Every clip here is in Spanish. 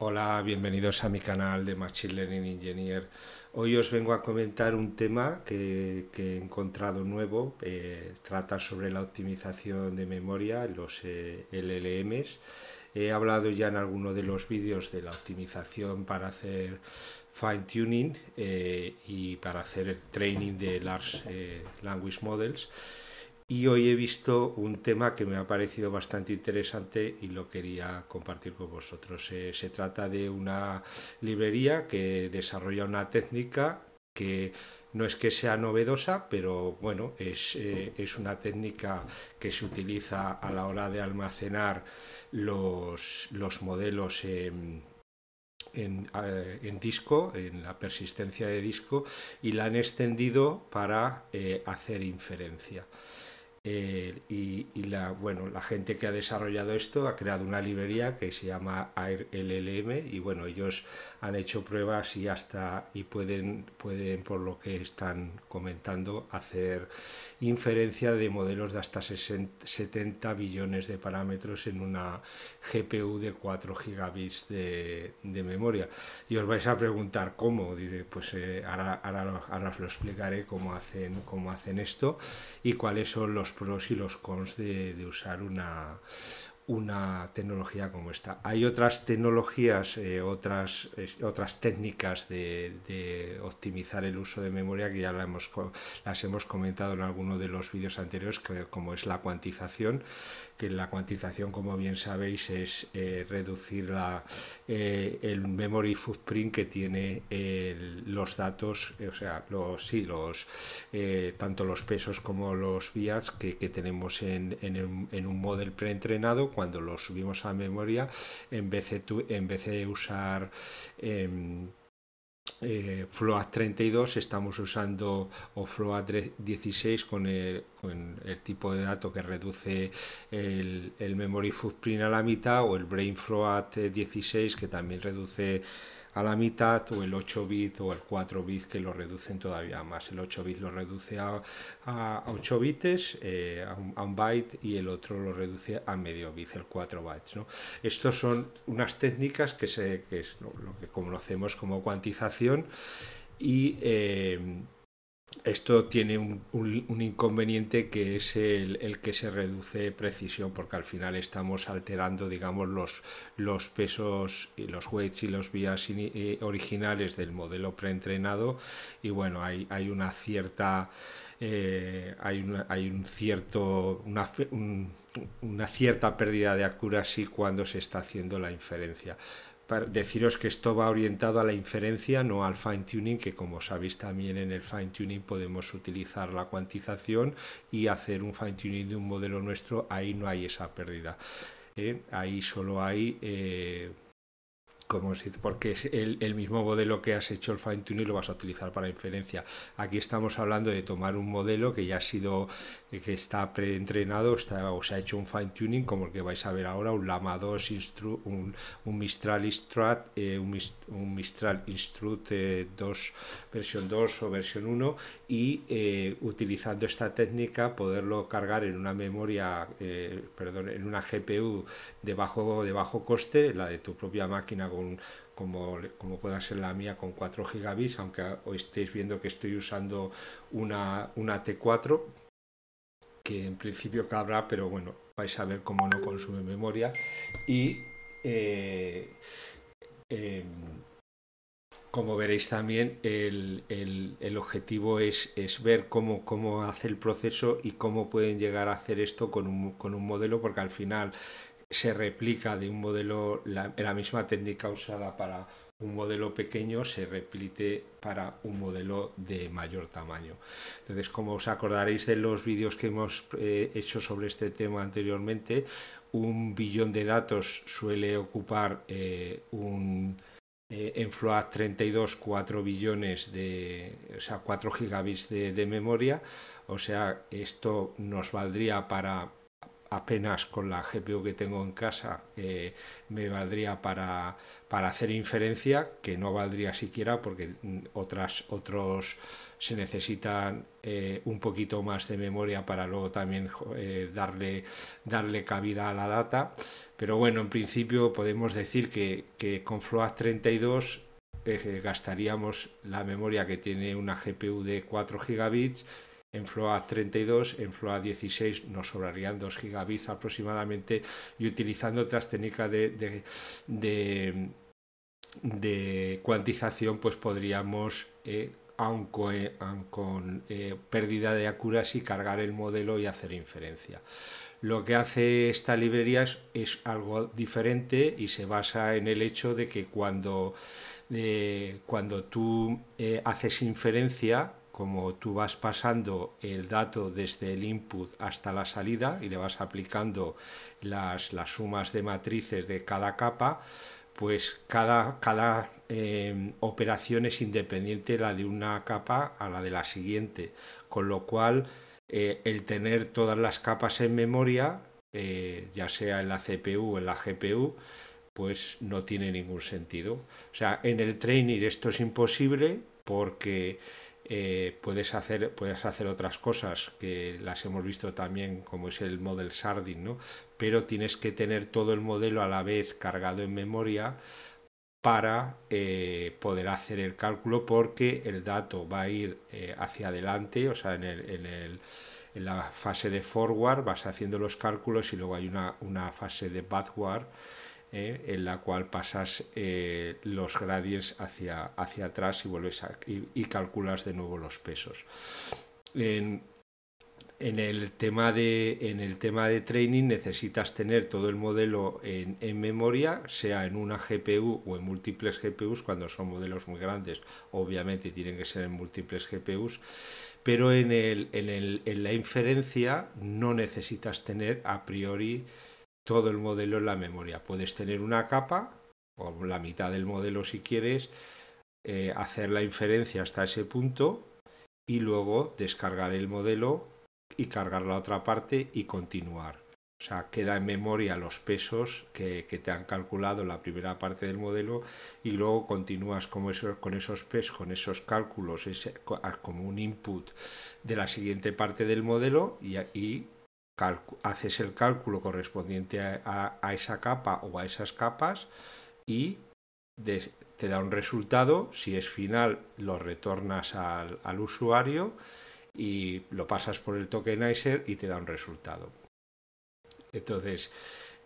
Hola, bienvenidos a mi canal de Machine Learning Engineer. Hoy os vengo a comentar un tema que, he encontrado nuevo. Eh, trata sobre la optimización de memoria, los eh, LLMs. He hablado ya en alguno de los vídeos de la optimización para hacer fine tuning eh, y para hacer el training de large language models y hoy he visto un tema que me ha parecido bastante interesante y lo quería compartir con vosotros. Eh, se, trata de una librería que desarrolla una técnica que no es que sea novedosa, pero bueno, es, eh, una técnica que se utiliza a la hora de almacenar los, modelos eh, en, disco, en la persistencia de disco, y la han extendido para hacer inferencia. Eh, y, la, bueno, la gente que ha desarrollado esto ha creado una librería que se llama AirLLM y bueno, ellos han hecho pruebas y hasta y pueden, pueden por lo que están comentando, hacer inferencia de modelos de hasta 70 billones de parámetros en una GPU de 4 gigabits de, memoria. Y os vais a preguntar cómo, pues eh, ahora, os lo explicaré cómo hacen, cómo hacen esto y cuáles son los pros y los cons de, usar una, una tecnología como esta. Hay otras tecnologías, eh, otras, otras técnicas de, optimizar el uso de memoria que ya la las hemos comentado en alguno de los vídeos anteriores, como es la cuantización, que la cuantización, como bien sabéis, es eh, reducir la, eh, el memory footprint que tiene los datos, eh, o sea, los, sí, los, tanto los pesos como los bias que, tenemos en, en, un model preentrenado, cuando lo subimos a memoria, en vez de, tu, en vez de usar em, eh, FLOAT 32 estamos usando o FLOAT 16 con el, con el, tipo de dato que reduce el, el memory footprint a la mitad o el Brain FLOAT 16 que también reduce a la mitad o el 8 bit o el 4 bit que lo reducen todavía más. El 8 bit lo reduce a, 8 bits, eh, a, un, byte y el otro lo reduce a medio bit, el 4 bytes. ¿no? Estos son unas técnicas que, se, es lo, que conocemos como cuantización y... Eh, esto tiene un, inconveniente que es el, que se reduce precisión, porque al final estamos alterando, digamos, los, los pesos y los weights y los vías eh, originales del modelo preentrenado. Y bueno, hay, una cierta. Eh, hay, hay un cierto. Una, una cierta pérdida de accuracy cuando se está haciendo la inferencia deciros que esto va orientado a la inferencia, no al fine tuning, que como sabéis también en el fine tuning podemos utilizar la cuantización y hacer un fine tuning de un modelo nuestro, ahí no hay esa pérdida. Eh, ahí solo hay... Eh, como porque es el, el, mismo modelo que has hecho el fine tuning lo vas a utilizar para inferencia. Aquí estamos hablando de tomar un modelo que ya ha sido, eh, que está preentrenado, está, o se ha hecho un fine tuning, como el que vais a ver ahora, un Lama 2, instru, un, un, Mistral Instruct, eh, un, Mistral 2, eh, versión 2 o versión 1, y utilizando esta técnica poderlo cargar en una memoria, perdón, en una GPU de bajo, de bajo coste, la de tu propia máquina como, como, pueda ser la mía con 4 gigabits, aunque hoy estéis viendo que estoy usando una, una T4, que en principio cabrá, pero bueno, vais a ver cómo no consume memoria. Y eh, em, como veréis también, el, el, el objetivo es, es ver cómo, cómo, hace el proceso y cómo pueden llegar a hacer esto con un, con un modelo, porque al final se replica de un modelo, la, misma técnica usada para un modelo pequeño se replique para un modelo de mayor tamaño. Entonces, como os acordaréis de los vídeos que hemos eh, hecho sobre este tema anteriormente, un billón de datos suele ocupar eh, un eh, en FLOAT 32 4 billones de o sea 4 gigabits de memoria o sea esto nos valdría para apenas con la GPU que tengo en casa eh, me valdría para, hacer inferencia, que no valdría siquiera porque mm, otras, otros se necesitan eh, un poquito más de memoria para luego también eh, darle, darle cabida a la data. Pero bueno, en principio podemos decir que, con fluat 32 gastaríamos la memoria que tiene una GPU de 4 gigabits en FLOA 32, en FLOA 16 nos sobrarían 2 gigabits aproximadamente y utilizando otras técnicas de, de, cuantización pues podríamos, eh, aunque eh, con, eh, pérdida de accuracy, cargar el modelo y hacer inferencia. Lo que hace esta librería es, algo diferente y se basa en el hecho de que cuando, cuando tú haces inferencia, como tú vas pasando el dato desde el input hasta la salida y le vas aplicando las, sumas de matrices de cada capa, pues cada, cada eh, operación es independiente la de una capa a la de la siguiente, con lo cual eh, el tener todas las capas en memoria, eh, ya sea en la CPU o en la GPU, pues no tiene ningún sentido. O sea, en el training esto es imposible porque eh, puedes, hacer, otras cosas que las hemos visto también, como es el model Sardin, ¿no? pero tienes que tener todo el modelo a la vez cargado en memoria para eh, poder hacer el cálculo porque el dato va a ir eh, hacia adelante, o sea, en, el, en, el, en, la fase de forward vas haciendo los cálculos y luego hay una, una fase de backward ¿eh? en la cual pasas eh, los gradients hacia, hacia atrás y, y, calculas de nuevo los pesos. En, el, tema de, en el tema de training necesitas tener todo el modelo en, memoria, sea en una GPU o en múltiples GPUs, cuando son modelos muy grandes, obviamente tienen que ser en múltiples GPUs, pero en la inferencia no necesitas tener a priori todo el modelo en la memoria. Puedes tener una capa, o la mitad del modelo si quieres, eh, hacer la inferencia hasta ese punto y luego descargar el modelo y cargar la otra parte y continuar. O sea, queda en memoria los pesos que, te han calculado la primera parte del modelo y luego continúas con esos, con esos pesos, con esos cálculos, ah, como un input de la siguiente parte del modelo y, y haces el cálculo correspondiente a, esa capa o a esas capas y te da un resultado. Si es final, lo retornas al, usuario y lo pasas por el tokenizer y te da un resultado. Entonces,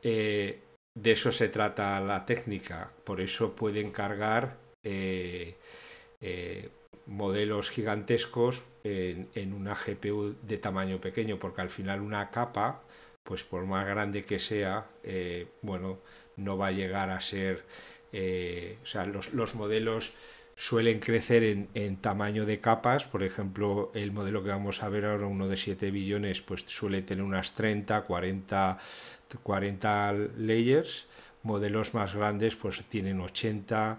eh, de eso se trata la técnica. Por eso pueden cargar. Eh, eh, modelos gigantescos en, una GPU de tamaño pequeño, porque al final una capa, pues por más grande que sea, eh, bueno, no va a llegar a ser, eh, o sea, los, los, modelos suelen crecer en, en, tamaño de capas, por ejemplo, el modelo que vamos a ver ahora, uno de 7 billones, pues suele tener unas 30, 40, 40 layers, modelos más grandes pues tienen 80,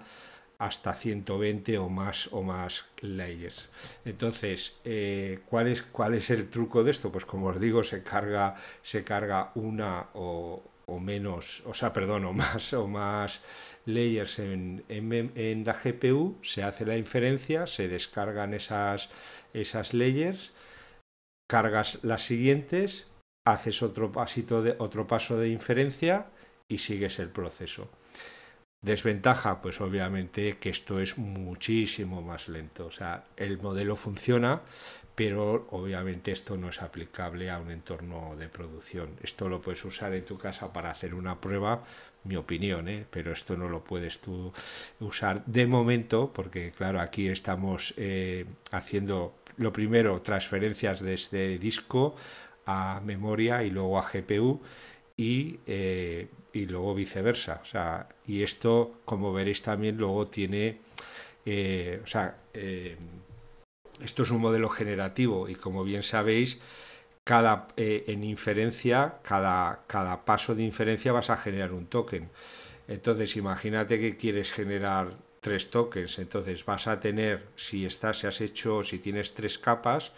hasta 120 o más o más layers. Entonces, eh, ¿cuál, es, ¿cuál es el truco de esto? Pues como os digo, se carga, se carga una o, menos, o sea, perdón, más o más layers en, la GPU, se hace la inferencia, se descargan esas, esas layers, cargas las siguientes, haces otro otro paso de inferencia y sigues el proceso. Desventaja, pues obviamente que esto es muchísimo más lento. O sea, el modelo funciona, pero obviamente esto no es aplicable a un entorno de producción. Esto lo puedes usar en tu casa para hacer una prueba, mi opinión, ¿eh? pero esto no lo puedes tú usar de momento, porque claro, aquí estamos eh, haciendo lo primero transferencias desde este disco a memoria y luego a GPU y eh, y luego viceversa. O sea, y esto, como veréis también, luego tiene, eh, o sea, eh, esto es un modelo generativo y como bien sabéis, cada, eh, en inferencia, cada, cada paso de inferencia vas a generar un token. Entonces, imagínate que quieres generar tres tokens, entonces vas a tener, si estás, has hecho, si tienes tres capas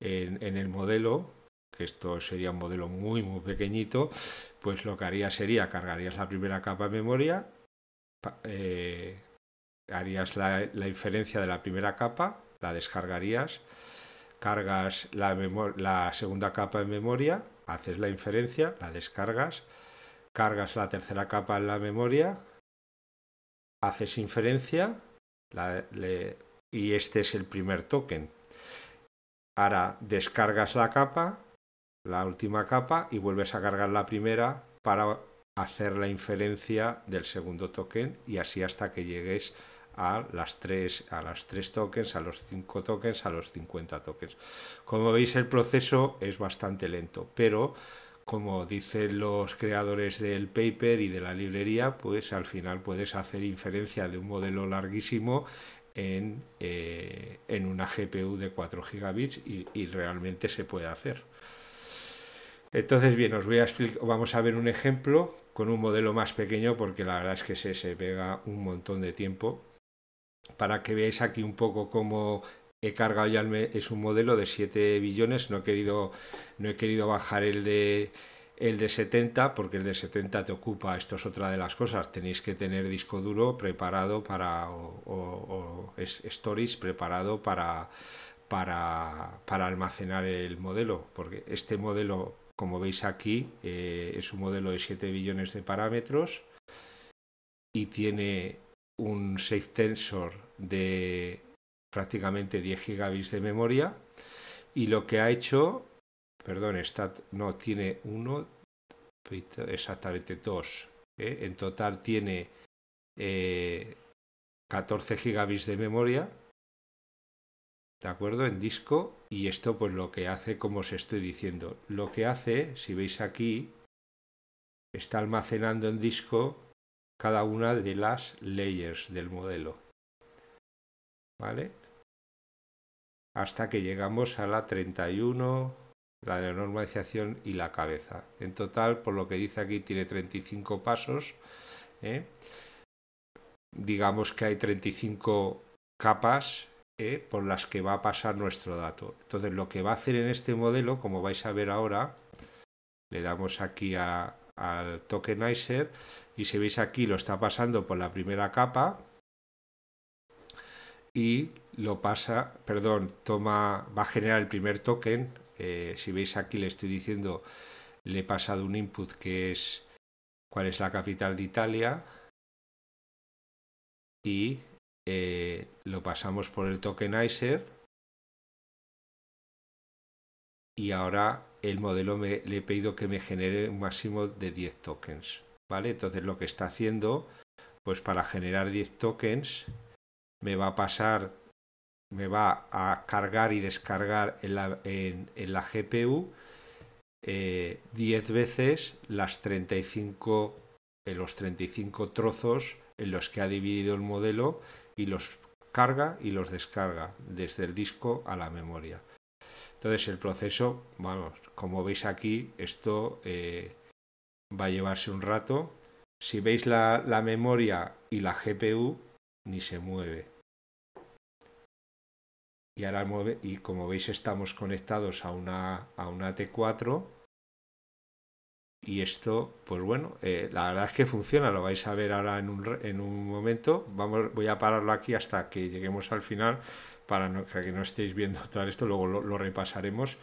en, en el modelo, que esto sería un modelo muy, muy pequeñito, pues lo que haría sería cargarías la primera capa de memoria, eh, harías la, inferencia de la primera capa, la descargarías, cargas la, segunda capa en memoria, haces la inferencia, la descargas, cargas la tercera capa en la memoria, haces inferencia y este es el primer token. Ahora descargas la capa, la última capa y vuelves a cargar la primera para hacer la inferencia del segundo token y así hasta que llegues a las tres a las tres tokens, a los cinco tokens, a los 50 tokens. Como veis el proceso es bastante lento, pero como dicen los creadores del paper y de la librería, pues al final puedes hacer inferencia de un modelo larguísimo en, eh, en una GPU de 4 gigabits y realmente se puede hacer. Entonces, bien, os voy a explicar, vamos a ver un ejemplo con un modelo más pequeño porque la verdad es que se, se pega un montón de tiempo para que veáis aquí un poco cómo he cargado ya es un modelo de 7 billones, no he querido, no he querido bajar el de, el de 70 porque el de 70 te ocupa, esto es otra de las cosas, tenéis que tener disco duro preparado para o, o, storage preparado para, para, para almacenar el modelo, porque este modelo como veis aquí, eh, es un modelo de 7 billones de parámetros y tiene un safe tensor de prácticamente 10 gigabits de memoria. Y lo que ha hecho, perdón, está, no, tiene uno, exactamente dos. ¿eh? En total tiene 14 eh, gigabits de memoria ¿de acuerdo? En disco y esto pues lo que hace, como os estoy diciendo, lo que hace, si veis aquí, está almacenando en disco cada una de las layers del modelo. ¿Vale? Hasta que llegamos a la 31, la de normalización y la cabeza. En total, por lo que dice aquí, tiene 35 pasos. ¿eh? Digamos que hay 35 capas eh, por las que va a pasar nuestro dato. Entonces lo que va a hacer en este modelo, como vais a ver ahora, le damos aquí al tokenizer y si veis aquí lo está pasando por la primera capa y lo pasa, perdón, toma, va a generar el primer token. Eh, si veis aquí le estoy diciendo, le he pasado un input que es cuál es la capital de Italia y eh, lo pasamos por el tokenizer y ahora el modelo me, le he pedido que me genere un máximo de 10 tokens. ¿Vale? Entonces lo que está haciendo, pues para generar 10 tokens, me va a pasar, me va a cargar y descargar en la, GPU 10 eh, veces las 35 en los 35 trozos en los que ha dividido el modelo y los carga y los descarga desde el disco a la memoria. Entonces el proceso, vamos, como veis aquí, esto eh, va a llevarse un rato. Si veis la, la memoria y la GPU, ni se mueve. Y ahora mueve, y como veis estamos conectados a una, a una T4 y esto, pues bueno, eh, la verdad es que funciona, lo vais a ver ahora en un, en un momento. Vamos, voy a pararlo aquí hasta que lleguemos al final para que no estéis viendo todo esto, luego lo, repasaremos.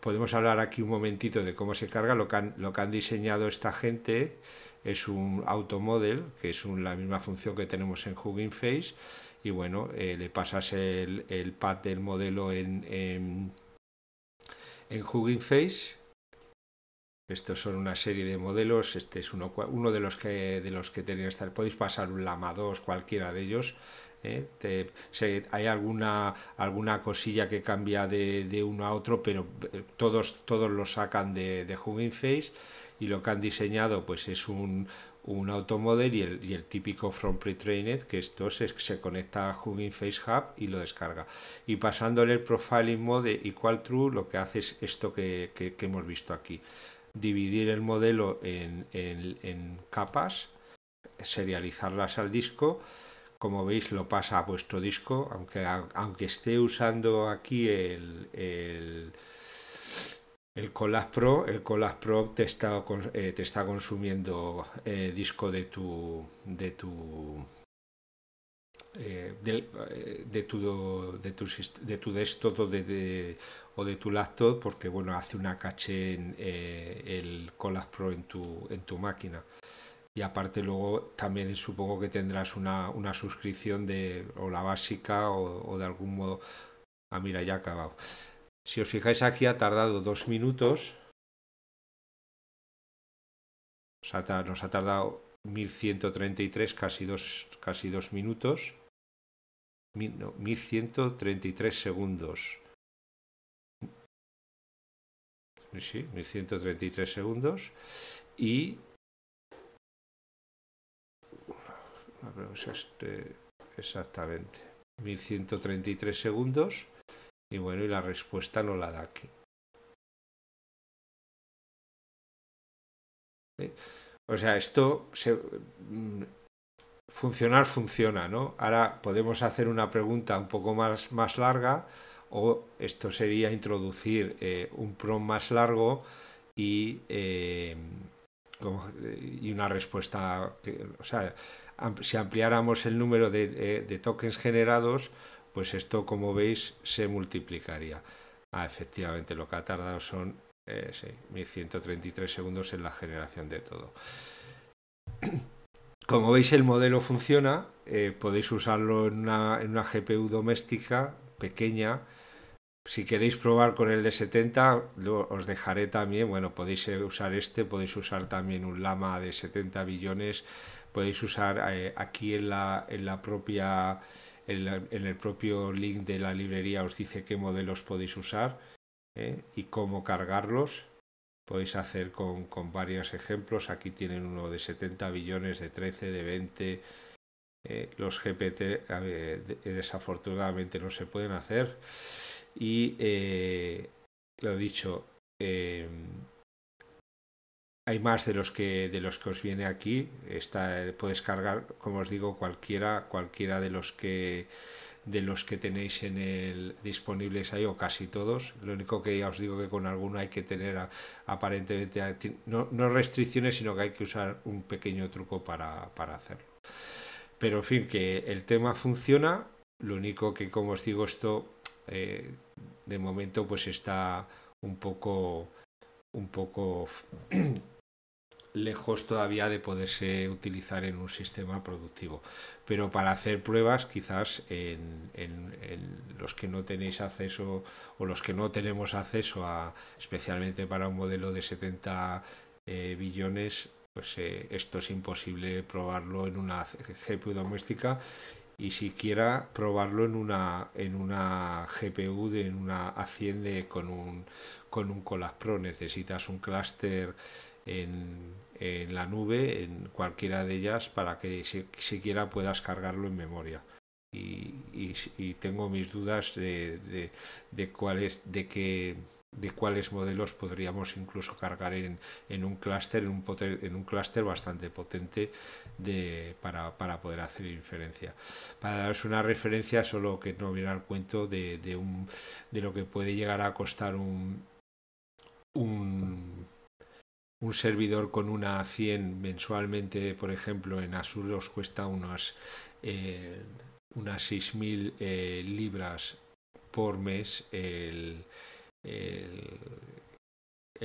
Podemos hablar aquí un momentito de cómo se carga, lo que han, lo que han diseñado esta gente es un automodel, que es la misma función que tenemos en Hugging Face, y bueno, eh, le pasas el, el pad del modelo en, en, en Hugging Face, estos son una serie de modelos, este es uno, de los que de los que tenéis estar. Podéis pasar un Lama 2, cualquiera de ellos. ¿eh? hay alguna, alguna cosilla que cambia de, de, uno a otro, pero eh, todos, todos lo sacan de, de Hugging Face y lo que han diseñado pues es un, un automodel y el, y el típico from pre-trained que esto se, se, conecta a Hugging Face Hub y lo descarga y pasándole el profiling mode y true, lo que hace es esto que, que hemos visto aquí dividir el modelo en, en, en capas, serializarlas al disco. Como veis lo pasa a vuestro disco, aunque, aunque esté usando aquí el, el el Pro, el Collab Pro te está, eh, te está consumiendo eh, disco de tu, de tu eh, de, eh, de, tu, de, tu, de tu desktop o de, de tu laptop porque bueno hace una caché en eh, el Colas Pro en tu, en tu máquina y aparte luego también supongo que tendrás una, una suscripción de o la básica o, de algún modo ah mira ya ha acabado si os fijáis aquí ha tardado dos minutos nos ha tardado 1133 casi dos, casi dos minutos 1133 segundos. Sí, 1133 segundos. Y. Este exactamente. 1133 segundos. Y bueno, y la respuesta no la da aquí. ¿Eh? O sea, esto se, mm, funcionar funciona, ¿no? Ahora podemos hacer una pregunta un poco más, más larga o esto sería introducir eh, un prom más largo y, eh, y una respuesta, o sea, si ampliáramos el número de, tokens generados, pues esto, como veis, se multiplicaría. Ah, efectivamente, lo que ha tardado son eh, 1.133 segundos en la generación de todo. Como veis el modelo funciona, eh, podéis usarlo en una, GPU doméstica pequeña, si queréis probar con el de 70, os dejaré también, bueno, podéis eh, usar este, podéis usar también un Lama de 70 billones, podéis usar eh, aquí en la, propia, en, el propio link de la librería os dice qué modelos podéis usar y cómo cargarlos podéis hacer con, con, varios ejemplos. Aquí tienen uno de 70 billones, de 13, de 20. Eh, los GPT eh, desafortunadamente no se pueden hacer. Y eh, lo dicho, hay más de los que de los que os viene aquí. Está, puedes cargar, como os digo, cualquiera, cualquiera de los que de los que tenéis en el disponibles ahí o casi todos. Lo único que ya os digo que con alguno hay que tener aparentemente no, no, restricciones, sino que hay que usar un pequeño truco para, hacerlo. Pero en fin, que el tema funciona. Lo único que, como os digo, esto eh, de momento pues está un poco un poco lejos todavía de poderse utilizar en un sistema productivo. Pero para hacer pruebas, quizás en, los que no tenéis acceso o los que no tenemos acceso a, especialmente para un modelo de 70 eh, billones, pues eh, esto es imposible probarlo en una GPU doméstica y siquiera probarlo en una en una GPU de en una Hacienda con un con un Pro necesitas un clúster en, la nube, en cualquiera de ellas, para que siquiera puedas cargarlo en memoria. Y, tengo mis dudas de, de, cuáles de qué de cuáles modelos podríamos incluso cargar en, en un clúster, en un, poter en un clúster bastante potente de, para, poder hacer inferencia. Para daros una referencia, solo que no viene al cuento de, de, un, de lo que puede llegar a costar un, un un servidor con una 100 mensualmente, por ejemplo, en Azure os cuesta unas, eh, unas 6.000 eh, libras por mes el,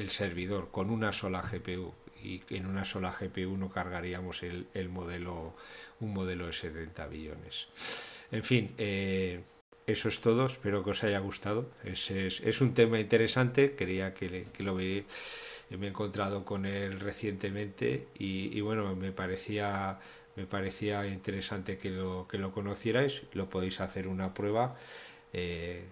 servidor con una sola GPU y en una sola GPU no cargaríamos el, modelo un modelo de 70 billones en fin eh, eso es todo espero que os haya gustado es, es, un tema interesante quería que, que lo veáis eh, me he encontrado con él recientemente y, bueno, me parecía me parecía interesante que lo, que lo conocierais, lo podéis hacer una prueba eh,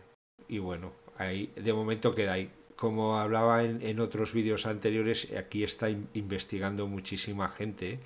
y bueno, ahí de momento queda ahí. Como hablaba en, en otros vídeos anteriores, aquí está investigando muchísima gente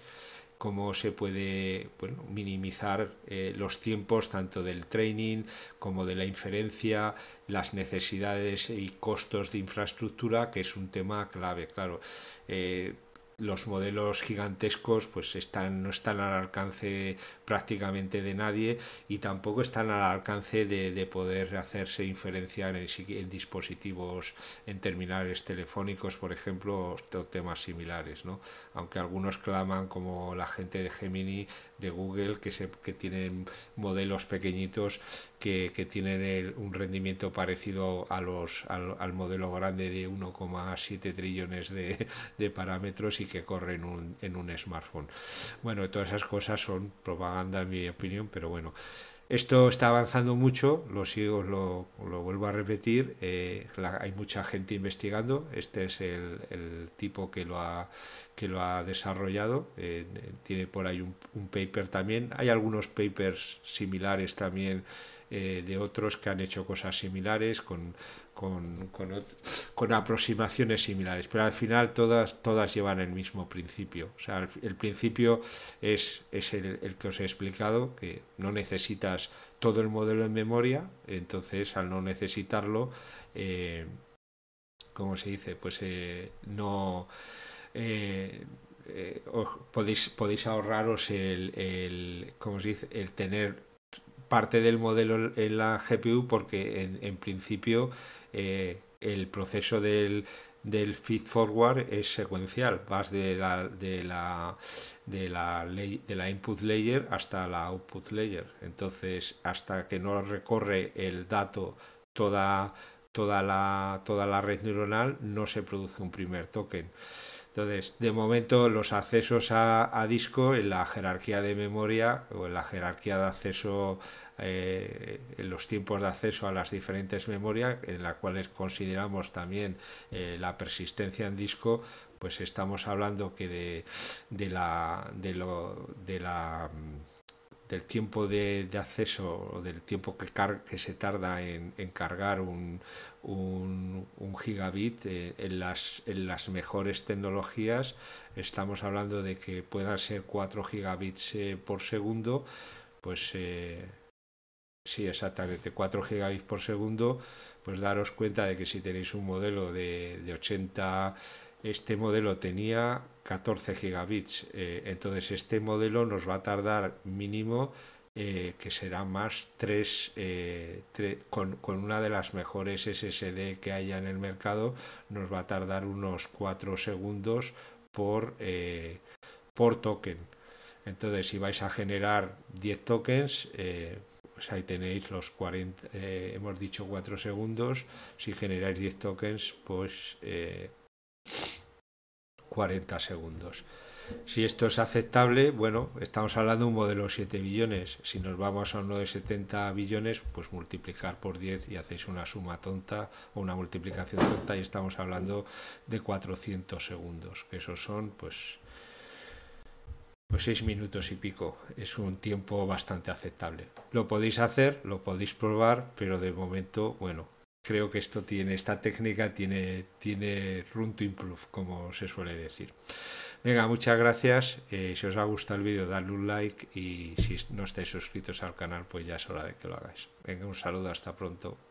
cómo se puede minimizar eh, los tiempos tanto del training como de la inferencia, las necesidades y costos de infraestructura, que es un tema clave, claro. Eh, los modelos gigantescos pues están, no están al alcance prácticamente de nadie y tampoco están al alcance de, poder hacerse inferenciar en, dispositivos, en terminales telefónicos, por ejemplo, o temas similares, ¿no? Aunque algunos claman, como la gente de Gemini, de Google, que, se, que tienen modelos pequeñitos que, tienen un rendimiento parecido a los, al, al modelo grande de 1,7 trillones de, de parámetros y que corre en un, en un smartphone. Bueno, todas esas cosas son propaganda en mi opinión, pero bueno. Esto está avanzando mucho, lo sigo, lo, lo vuelvo a repetir, eh, hay mucha gente investigando, este es el, tipo que lo ha, que lo ha desarrollado. Eh, tiene por ahí un, paper también. Hay algunos papers similares también eh, de otros que han hecho cosas similares con, con, con, aproximaciones similares. Pero al final todas, todas llevan el mismo principio. O sea, el, principio es, es el, que os he explicado, que no necesitas todo el modelo en memoria. Entonces, al no necesitarlo, eh, como se dice? Pues eh, no eh, eh, podéis, podéis ahorraros el, el, el tener parte del modelo en la GPU porque en, principio eh, el proceso del, del feed forward es secuencial, vas de la, de la, de la, de la input layer hasta la output layer. Entonces, hasta que no recorre el dato toda, toda, toda la red neuronal, no se produce un primer token. Entonces, de momento los accesos a, disco en la jerarquía de memoria o en la jerarquía de acceso, eh, en los tiempos de acceso a las diferentes memorias, en las cuales consideramos también eh, la persistencia en disco, pues estamos hablando que de, de la... de la del tiempo de, acceso o del tiempo que, que se tarda en, cargar un, un, gigabit eh, en, las, en las mejores tecnologías estamos hablando de que puedan ser 4 gigabits eh, por segundo pues eh, sí exactamente 4 gigabits por segundo pues daros cuenta de que si tenéis un modelo de, de 80 este modelo tenía 14 gigabits, eh, entonces este modelo nos va a tardar mínimo eh, que será más 3, eh, con, una de las mejores SSD que haya en el mercado, nos va a tardar unos 4 segundos por, por token. Entonces, si vais a generar 10 tokens, pues ahí tenéis los 40, hemos dicho 4 segundos, si generáis 10 tokens, pues eh, 40 segundos. Si esto es aceptable, bueno, estamos hablando de un modelo de 7 billones. Si nos vamos a uno de 70 billones, pues multiplicar por 10 y hacéis una suma tonta o una multiplicación tonta y estamos hablando de 400 segundos, que esos son pues pues seis minutos y pico es un tiempo bastante aceptable. Lo podéis hacer, lo podéis probar, pero de momento, bueno, creo que esto tiene, esta técnica tiene, tiene run to improve, como se suele decir. Venga, muchas gracias. Eh, si os ha gustado el vídeo, dadle un like y si no estáis suscritos al canal, pues ya es hora de que lo hagáis. Venga, un saludo, hasta pronto.